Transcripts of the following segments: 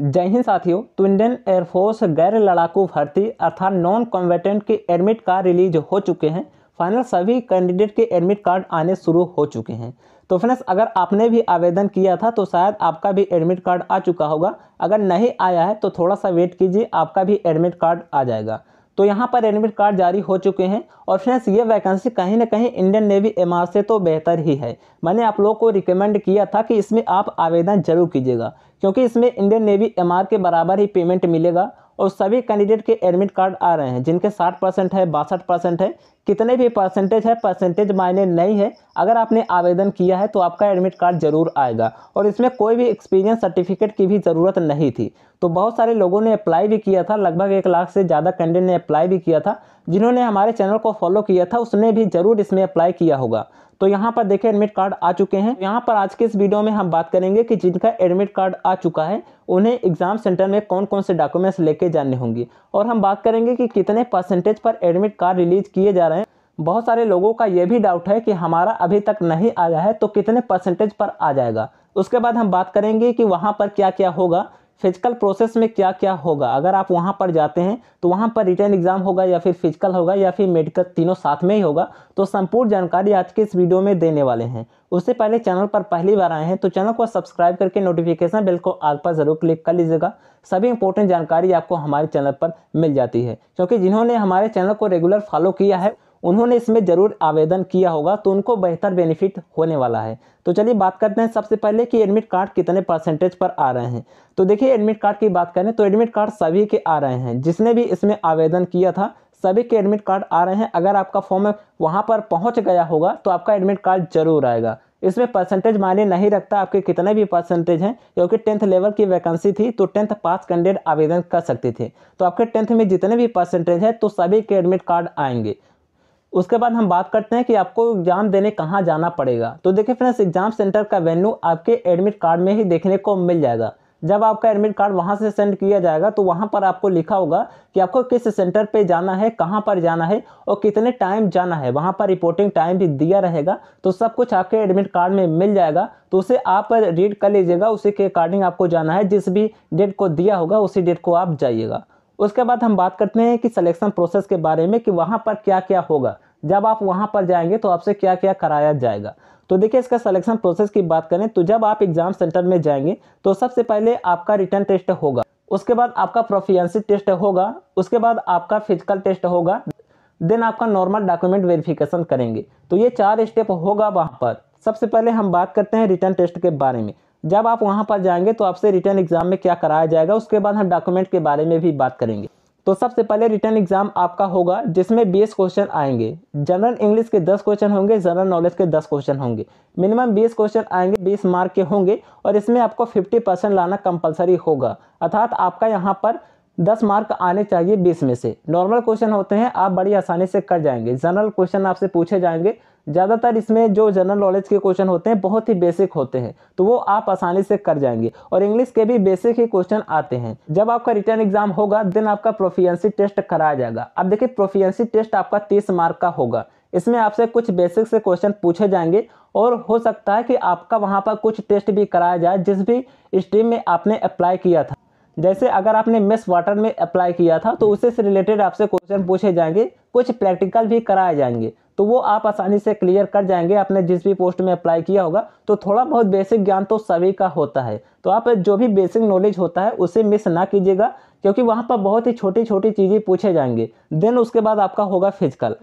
जय हिंद साथियों तो इंडियन एयरफोर्स गैर लड़ाकू भर्ती अर्थात नॉन कॉम्बेटेंट के एडमिट कार्ड रिलीज हो चुके हैं फाइनल सभी कैंडिडेट के एडमिट कार्ड आने शुरू हो चुके हैं तो फ्रेंड्स अगर आपने भी आवेदन किया था तो शायद आपका भी एडमिट कार्ड आ चुका होगा अगर नहीं आया है तो थोड़ा सा वेट कीजिए आपका भी एडमिट कार्ड आ जाएगा तो यहाँ पर एडमिट कार्ड जारी हो चुके हैं और फ्रेंड्स ये वैकेंसी कहीं ना कहीं इंडियन नेवी एम से तो बेहतर ही है मैंने आप लोगों को रिकमेंड किया था कि इसमें आप आवेदन जरूर कीजिएगा क्योंकि इसमें इंडियन नेवी एम के बराबर ही पेमेंट मिलेगा और सभी कैंडिडेट के एडमिट कार्ड आ रहे हैं जिनके 60 परसेंट है बासठ परसेंट है कितने भी परसेंटेज है परसेंटेज मायने नहीं है अगर आपने आवेदन किया है तो आपका एडमिट कार्ड जरूर आएगा और इसमें कोई भी एक्सपीरियंस सर्टिफिकेट की भी ज़रूरत नहीं थी तो बहुत सारे लोगों ने अप्लाई भी किया था लगभग एक लाख से ज़्यादा कैंडिडेट ने अप्लाई भी किया था जिन्होंने हमारे चैनल को फॉलो किया था उसने भी ज़रूर इसमें अप्लाई किया होगा तो यहाँ पर देखें एडमिट कार्ड आ चुके हैं यहाँ पर आज के इस वीडियो में हम बात करेंगे कि जिनका एडमिट कार्ड आ चुका है उन्हें एग्ज़ाम सेंटर में कौन कौन से डॉक्यूमेंट्स लेके जाने होंगे और हम बात करेंगे कि कितने परसेंटेज पर एडमिट कार्ड रिलीज किए जा रहे हैं बहुत सारे लोगों का ये भी डाउट है कि हमारा अभी तक नहीं आया है तो कितने परसेंटेज पर आ जाएगा उसके बाद हम बात करेंगे कि वहाँ पर क्या क्या होगा फिजिकल प्रोसेस में क्या क्या होगा अगर आप वहाँ पर जाते हैं तो वहाँ पर रिटर्न एग्जाम होगा या फिर फिजिकल होगा या फिर मेडिकल तीनों साथ में ही होगा तो संपूर्ण जानकारी आज के इस वीडियो में देने वाले हैं उससे पहले चैनल पर पहली बार आए हैं तो चैनल को सब्सक्राइब करके नोटिफिकेशन बिल को आल पर जरूर क्लिक कर लीजिएगा सभी इंपॉर्टेंट जानकारी आपको हमारे चैनल पर मिल जाती है क्योंकि जिन्होंने हमारे चैनल को रेगुलर फॉलो किया है उन्होंने इसमें ज़रूर आवेदन किया होगा तो उनको बेहतर बेनिफिट होने वाला है तो चलिए बात करते हैं सबसे पहले कि एडमिट कार्ड कितने परसेंटेज पर आ रहे हैं तो देखिए एडमिट कार्ड की बात करें तो एडमिट कार्ड सभी के आ रहे हैं जिसने भी इसमें आवेदन किया था सभी के एडमिट कार्ड आ रहे हैं अगर आपका फॉर्म वहाँ पर पहुँच गया होगा तो आपका एडमिट कार्ड जरूर आएगा इसमें परसेंटेज मायने नहीं रखता आपके कितने भी परसेंटेज हैं क्योंकि टेंथ लेवल की वैकेंसी थी तो टेंथ पास कैंडिडेट आवेदन कर सकते थे तो आपके टेंथ में जितने भी परसेंटेज है तो सभी के एडमिट कार्ड आएंगे उसके बाद हम बात करते हैं कि आपको एग्ज़ाम देने कहाँ जाना पड़ेगा तो देखिए फ्रेंड्स एग्ज़ाम सेंटर का वेन्यू आपके एडमिट कार्ड में ही देखने को मिल जाएगा जब आपका एडमिट कार्ड वहाँ से सेंड किया जाएगा तो वहाँ पर आपको लिखा होगा कि आपको किस सेंटर पे जाना है कहाँ पर जाना है और कितने टाइम जाना है वहाँ पर रिपोर्टिंग टाइम भी दिया रहेगा तो सब कुछ आपके एडमिट कार्ड में मिल जाएगा तो उसे आप रीड कर लीजिएगा उसी के अकॉर्डिंग आपको जाना है जिस भी डेट को दिया होगा उसी डेट को आप जाइएगा उसके बाद हम बात करते हैं कि सिलेक्शन प्रोसेस के बारे में कि वहाँ पर क्या क्या होगा जब आप वहाँ पर जाएंगे तो आपसे क्या क्या कराया जाएगा तो देखिए इसका सिलेक्शन प्रोसेस की बात करें तो जब आप एग्ज़ाम सेंटर में जाएंगे तो सबसे पहले आपका रिटर्न टेस्ट होगा उसके बाद आपका प्रोफियंसी टेस्ट होगा उसके बाद आपका फिजिकल टेस्ट होगा देन आपका नॉर्मल डॉक्यूमेंट वेरिफिकेशन करेंगे तो ये चार स्टेप होगा वहाँ पर सबसे पहले हम बात करते हैं रिटर्न टेस्ट के बारे में जब आप वहाँ पर जाएंगे तो आपसे रिटर्न एग्जाम में क्या कराया जाएगा उसके बाद हम डॉक्यूमेंट के बारे में भी बात करेंगे तो सबसे पहले रिटर्न एग्जाम आपका होगा जिसमें बीस क्वेश्चन आएंगे जनरल इंग्लिश के दस क्वेश्चन होंगे जनरल नॉलेज के दस क्वेश्चन होंगे मिनिमम बीस क्वेश्चन आएंगे बीस मार्क के होंगे और इसमें आपको फिफ्टी परसेंट लाना कंपलसरी होगा अर्थात आपका यहाँ पर दस मार्क आने चाहिए बीस में से नॉर्मल क्वेश्चन होते हैं आप बड़ी आसानी से कर जाएंगे जनरल क्वेश्चन आपसे पूछे जाएंगे ज़्यादातर इसमें जो जनरल नॉलेज के क्वेश्चन होते हैं बहुत ही बेसिक होते हैं तो वो आप आसानी से कर जाएंगे और इंग्लिश के भी बेसिक ही क्वेश्चन आते हैं जब आपका रिटर्न एग्जाम होगा देन आपका प्रोफियंसी टेस्ट कराया जाएगा अब देखिए प्रोफियंसी टेस्ट आपका तीस मार्क का होगा इसमें आपसे कुछ बेसिक से क्वेश्चन पूछे जाएंगे और हो सकता है कि आपका वहाँ पर कुछ टेस्ट भी कराया जाए जिस भी स्ट्रीम में आपने अप्लाई किया था जैसे अगर आपने मिस वाटर में अप्लाई किया था तो उससे रिलेटेड आपसे क्वेश्चन पूछे जाएंगे कुछ प्रैक्टिकल भी कराए जाएंगे तो वो आप आसानी से क्लियर कर जाएंगे आपने जिस भी पोस्ट में अप्लाई किया होगा तो थोड़ा बहुत बेसिक ज्ञान तो सभी का होता है तो आप जो भी बेसिक नॉलेज होता है उसे मिस ना कीजिएगा क्योंकि वहाँ पर बहुत ही छोटी छोटी चीज़ें पूछे जाएंगे देन उसके बाद आपका होगा फिजिकल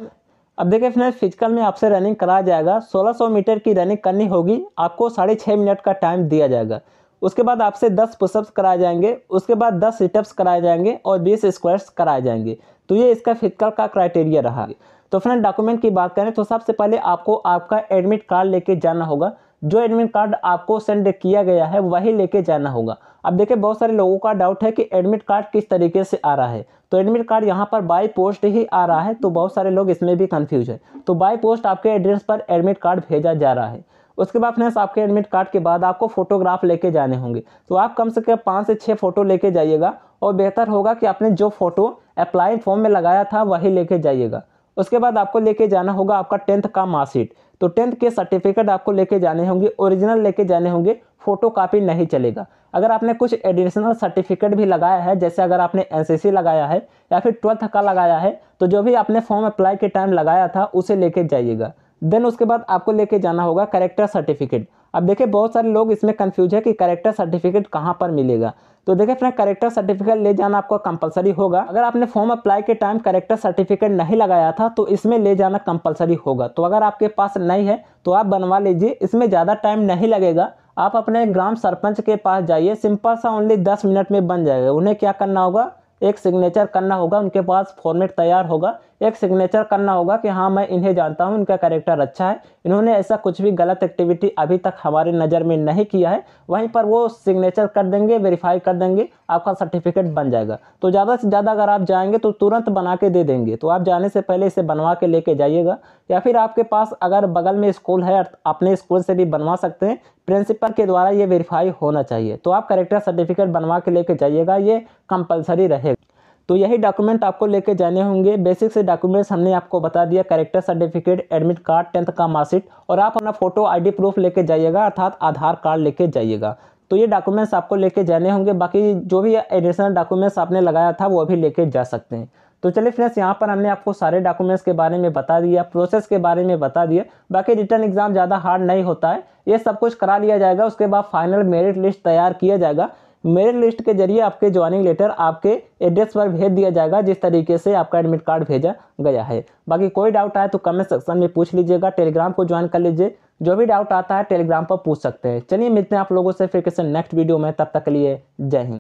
अब देखिए फ्रेंड्स फिजिकल में आपसे रनिंग कराया जाएगा 1600 मीटर की रनिंग करनी होगी आपको साढ़े छः मिनट का टाइम दिया जाएगा उसके बाद आपसे दस पुशअप्स कराए जाएंगे उसके बाद दस सिटअप्स कराए जाएंगे और बीस स्क्वायर्स कराए जाएंगे तो ये इसका फिजिकल का क्राइटेरिया रहा तो फ्रेंड डॉक्यूमेंट की बात करें तो सबसे पहले आपको आपका एडमिट कार्ड लेके जाना होगा जो एडमिट कार्ड आपको सेंड किया गया है वही लेके जाना होगा अब देखिए बहुत सारे लोगों का डाउट है कि एडमिट कार्ड किस तरीके से आ रहा है तो एडमिट कार्ड यहाँ पर बाई पोस्ट ही आ रहा है तो बहुत सारे लोग इसमें भी कन्फ्यूज है तो बाई पोस्ट आपके एड्रेस पर एडमिट कार्ड भेजा जा रहा है उसके बाद फ्रेंड्स आपके एडमिट कार्ड के बाद आपको फोटोग्राफ लेके जाने होंगे तो आप कम से कम पाँच से छः फ़ोटो लेके जाइएगा और बेहतर होगा कि आपने जो फ़ोटो अप्लाई फॉर्म में लगाया था वही लेके जाइएगा उसके बाद आपको लेके जाना होगा आपका टेंथ का मार्कशीट तो टेंथ के सर्टिफिकेट आपको लेके जाने होंगे ओरिजिनल लेके जाने होंगे फ़ोटो कापी नहीं चलेगा अगर आपने कुछ एडिशनल सर्टिफिकेट भी लगाया है जैसे अगर आपने एनसीसी लगाया है या फिर ट्वेल्थ का लगाया है तो जो भी आपने फॉर्म अप्लाई के टाइम लगाया था उसे लेके जाइएगा देन उसके बाद आपको लेके जाना होगा करेक्टर सर्टिफिकेट अब देखिए बहुत सारे लोग इसमें कन्फ्यूज है कि करेक्टर सर्टिफिकेट कहाँ पर मिलेगा तो देखिए फ्रेंड करेक्टर सर्टिफिकेट ले जाना आपका कंपलसरी होगा अगर आपने फॉर्म अप्लाई के टाइम करेक्टर सर्टिफिकेट नहीं लगाया था तो इसमें ले जाना कंपलसरी होगा तो अगर आपके पास नहीं है तो आप बनवा लीजिए इसमें ज़्यादा टाइम नहीं लगेगा आप अपने ग्राम सरपंच के पास जाइए सिंपल सा ओनली दस मिनट में बन जाएगा उन्हें क्या करना होगा एक सिग्नेचर करना होगा उनके पास फॉर्मेट तैयार होगा एक सिग्नेचर करना होगा कि हाँ मैं इन्हें जानता हूँ इनका करेक्टर अच्छा है इन्होंने ऐसा कुछ भी गलत एक्टिविटी अभी तक हमारी नज़र में नहीं किया है वहीं पर वो सिग्नेचर कर देंगे वेरीफाई कर देंगे आपका सर्टिफिकेट बन जाएगा तो ज़्यादा से ज़्यादा अगर आप जाएंगे तो तुरंत बना के दे देंगे तो आप जाने से पहले इसे बनवा के लेके जाइएगा या फिर आपके पास अगर बगल में स्कूल है अपने स्कूल से भी बनवा सकते हैं प्रिंसिपल के द्वारा ये वेरीफाई होना चाहिए तो आप करेक्टर सर्टिफिकेट बनवा के लेके जाइएगा ये कंपलसरी रहेगा तो यही डॉक्यूमेंट आपको लेके जाने होंगे बेसिक से डॉक्यूमेंट्स हमने आपको बता दिया character certificate admit card tenth का मार्कशीट और आप अपना फोटो आईडी प्रूफ लेके जाइएगा अर्थात आधार कार्ड लेके जाइएगा तो ये डॉक्यूमेंट्स आपको लेके जाने होंगे बाकी जो भी एडिशनल डॉक्यूमेंट्स आपने लगाया था वो भी लेके जा सकते हैं तो चलिए फ्रेंड्स यहाँ पर हमने आपको सारे डॉक्यूमेंट्स के बारे में बता दिया प्रोसेस के बारे में बता दिया बाकी रिटर्न एग्जाम ज़्यादा हार्ड नहीं होता है ये सब कुछ करा लिया जाएगा उसके बाद फाइनल मेरिट लिस्ट तैयार किया जाएगा मेरिट लिस्ट के जरिए आपके ज्वाइनिंग लेटर आपके एड्रेस पर भेज दिया जाएगा जिस तरीके से आपका एडमिट कार्ड भेजा गया है बाकी कोई डाउट आए तो कमेंट सेक्शन में पूछ लीजिएगा टेलीग्राम को ज्वाइन कर लीजिए जो भी डाउट आता है टेलीग्राम पर पूछ सकते हैं चलिए मिलते हैं आप लोगों से फिर किसी नेक्स्ट वीडियो में तब तक के लिए जय हिंद